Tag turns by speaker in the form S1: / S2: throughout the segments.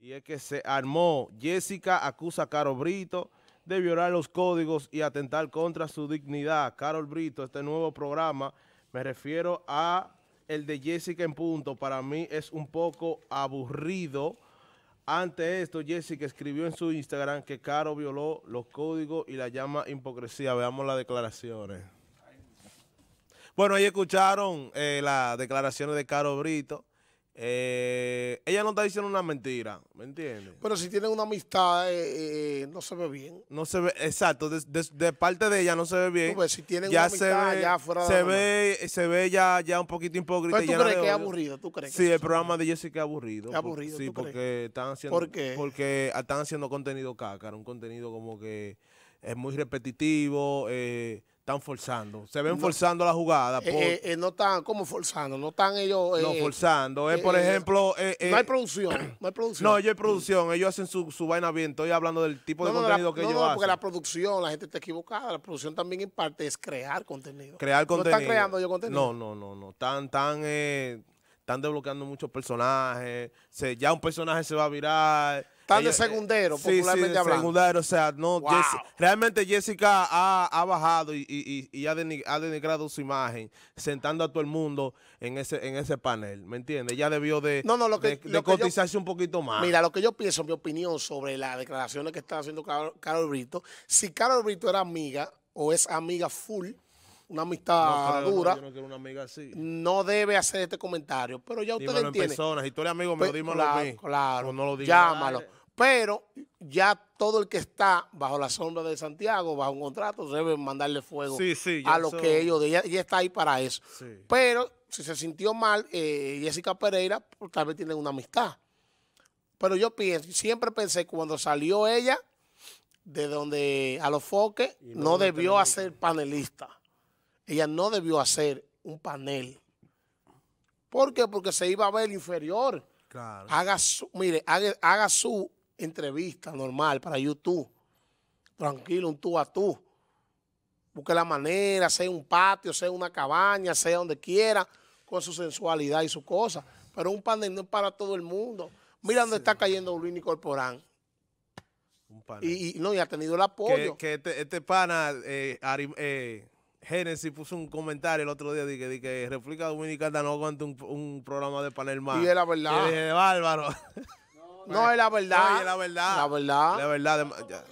S1: Y es que se armó. Jessica acusa a Caro Brito de violar los códigos y atentar contra su dignidad. Carol Brito, este nuevo programa, me refiero a el de Jessica en punto. Para mí es un poco aburrido. Ante esto, Jessica escribió en su Instagram que Caro violó los códigos y la llama hipocresía. Veamos las declaraciones. Bueno, ahí escucharon eh, las declaraciones de Caro Brito. Eh, ella no está diciendo una mentira, ¿me entiendes?
S2: Pero si tienen una amistad, eh, eh, eh, no se ve bien.
S1: No se ve, exacto, de, parte de ella no se ve bien. si tienen ya una amistad, se ve, ya se ve, ya, ya un poquito hipócrita. Pero pues, tú crees que es aburrido, tú crees. Sí, el programa de Jessica es aburrido. aburrido, Sí, porque están haciendo, porque están haciendo contenido caca. un contenido como que es muy repetitivo, eh, están forzando. Se ven forzando la jugada. Eh, eh,
S2: eh, no están, como forzando? No están ellos... no, forzando. Es, por ejemplo... no hay producción. No hay producción. No, ellos hay
S1: producción. Ellos hacen su, su vaina bien. Estoy hablando del tipo de contenido que ellos hacen. No, porque la
S2: producción, la gente está equivocada. La producción también en parte es crear contenido. Crear contenido. No están creando ellos contenido. No,
S1: no, no. no. Están, tan, están desbloqueando muchos personajes. Se, ya un personaje se va a virar están de eh, segundero, popularmente hablando. o sea, no, realmente Jessica ha, bajado y, y, y ha, denigrado su imagen, sentando a todo el mundo en ese en ese panel, ¿me entiendes? Ella debió de, cotizarse un poquito más. Mira,
S2: lo que yo pienso, mi opinión sobre las declaraciones que está haciendo Carol, Brito, si Carol Brito era amiga o es amiga full, una amistad dura. No, debe hacer este comentario, pero ya ustedes entienden. personas, si tú amigo, me lo dimos a mí. Claro, claro. no lo Llámalo pero ya todo el que está bajo la sombra de Santiago, bajo un contrato, debe mandarle fuego a lo que ellos, ella, ella, está ahí para eso. Pero si se sintió mal, eh, Jessica Pereira, pues, tal vez tiene una amistad. Pero yo pienso, siempre pensé cuando salió ella de donde a los foques, no, debió hacer panelista. Ella no debió hacer un panel. ¿Por qué? Porque se iba a ver inferior. Haga mire, haga, haga su entrevista normal para YouTube. Tranquilo, un tú a tú. Busque la manera, sea un patio, sea una cabaña, sea donde quiera, con su sensualidad y su cosa. Pero un panel no es para todo el mundo. Mira dónde está cayendo Luini Corporán. Y, no, y ha tenido el apoyo. Que, este, este
S1: pana, eh, eh, Genesis puso un comentario el otro día de que, que República Dominicana no aguanta un, programa de panel más. Y es la verdad. Y No, es la verdad. No, es la verdad. La verdad. La verdad.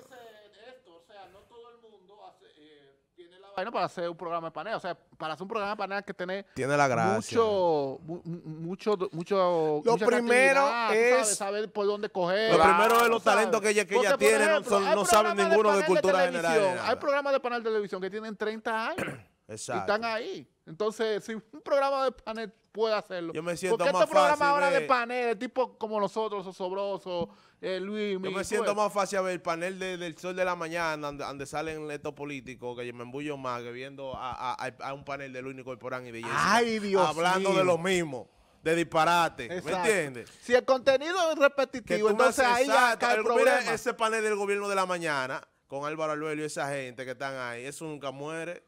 S2: Bueno, eh, para hacer un programa de panel. O sea, para hacer un programa de panel hay que tener Tiene la gracia. mucho, mucho, mucho. Lo primero es- saber por dónde coger. Lo primero es los talentos que ella, que tiene, no, saben ninguno de cultura de general. Hay programas de panel de televisión que tienen 30 años. Y están ahí. Entonces, si un programa de panel puede hacerlo. Yo me siento Porque qué este programa ahora de panel, de tipo como nosotros, Osobroso, eh, Luis. Yo me siento pues? más
S1: fácil a ver el panel del sol de la mañana, donde, salen estos políticos, que me embullo más que viendo a, un panel de Luis Corporán y de Ay, Dios Hablando de lo mismo de disparate. ¿Me entiendes? Si el contenido es repetitivo, entonces ahí está el, problema. ese panel del gobierno de la mañana con Álvaro Aluelio y esa gente que están ahí. Eso nunca muere.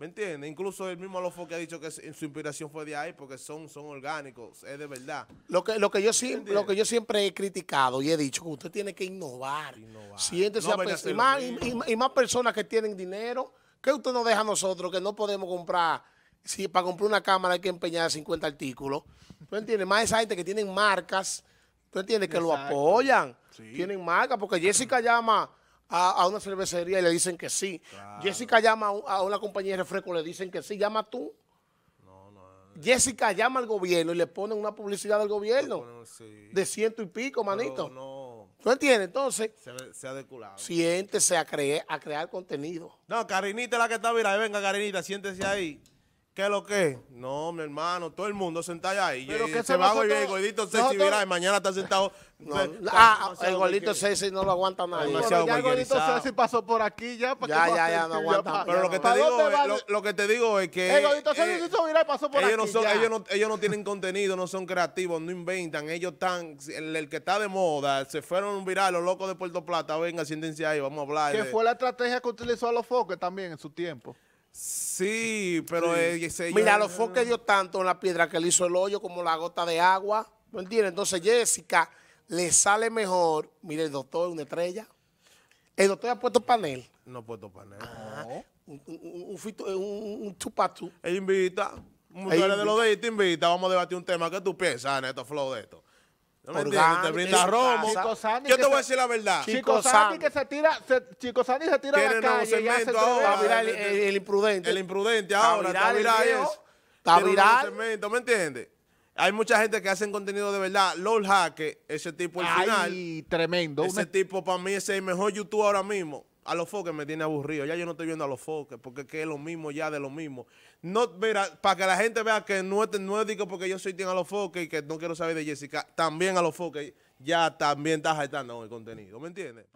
S1: ¿Me entiendes? Incluso el mismo Lofo que ha dicho que su inspiración fue de ahí porque son, son orgánicos, es de verdad.
S2: Lo que, lo, que yo siempre, lo que yo siempre he criticado y he dicho que usted tiene que innovar. innovar. y, más, personas que tienen dinero. ¿Qué usted nos deja a nosotros que no podemos comprar? Si para comprar una cámara hay que empeñar 50 artículos. ¿Tú entiendes? Más esa gente que tienen marcas, ¿tú entiendes? Que lo apoyan. Tienen marcas porque Jessica llama a, una cervecería y le dicen que sí. Jessica llama a una compañía de refresco, le dicen que sí. Llama tú. No, no, Jessica llama al gobierno y le ponen una publicidad del gobierno de ciento y pico, manito. no. ¿Tú entiendes? Entonces,
S1: se, se ha deculado.
S2: Siéntese a, a crear contenido.
S1: No, Carinita es la que está mira, Venga, Carinita, siéntese ahí. ¿Qué es lo que? No, mi hermano, todo el mundo sentado ahí. Pero este se va a el gordito Viral. Mañana está sentado. Pues, ah, el gordito Ceci no lo aguanta nadie. ya el gordito Ceci pasó por aquí ya. ya, ya, ya, no aguanta. Pero lo que, te digo es, lo, que te digo es que. Eh, se pasó por ellos No Ellos, no, ellos no tienen contenido, no son creativos, no inventan. Ellos están. El, que está de moda, se fueron viral, los locos de Puerto Plata. Venga, siéntense ahí, vamos a hablar. Que fue
S2: la estrategia que utilizó a los foques también en su tiempo.
S1: Sí, pero eh, Mira, lo
S2: fue que dio tanto en la piedra que le hizo el hoyo como la gota de agua. ¿No entiendes? Entonces, Jessica le sale mejor. Mire, el doctor una estrella. El doctor ha puesto panel.
S1: No ha puesto panel.
S2: Ah. Un, chupatú, invita. de los de
S1: te invita. Vamos a debatir un tema. que tú piensas, Neto Flow, de esto?
S2: No te brinda romo. Yo te voy a decir la verdad. Chico que se tira, Chicosani Chico se tira la calle el,
S1: imprudente. El imprudente ahora, está viral, eso. Está viral. ¿Me entiendes? Hay mucha gente que hacen contenido de verdad. LOL Hacker, ese tipo al final.
S2: tremendo. Ese
S1: tipo para mí es el mejor YouTube ahora mismo a los foques me tiene aburrido. Ya yo no estoy viendo a los foques porque que es lo mismo ya de lo mismo. No, mira, para que la gente vea que no es, no digo porque yo soy tiene a los foques y que no quiero saber de Jessica, también a los foques ya también está jaltando el contenido. ¿Me entiendes?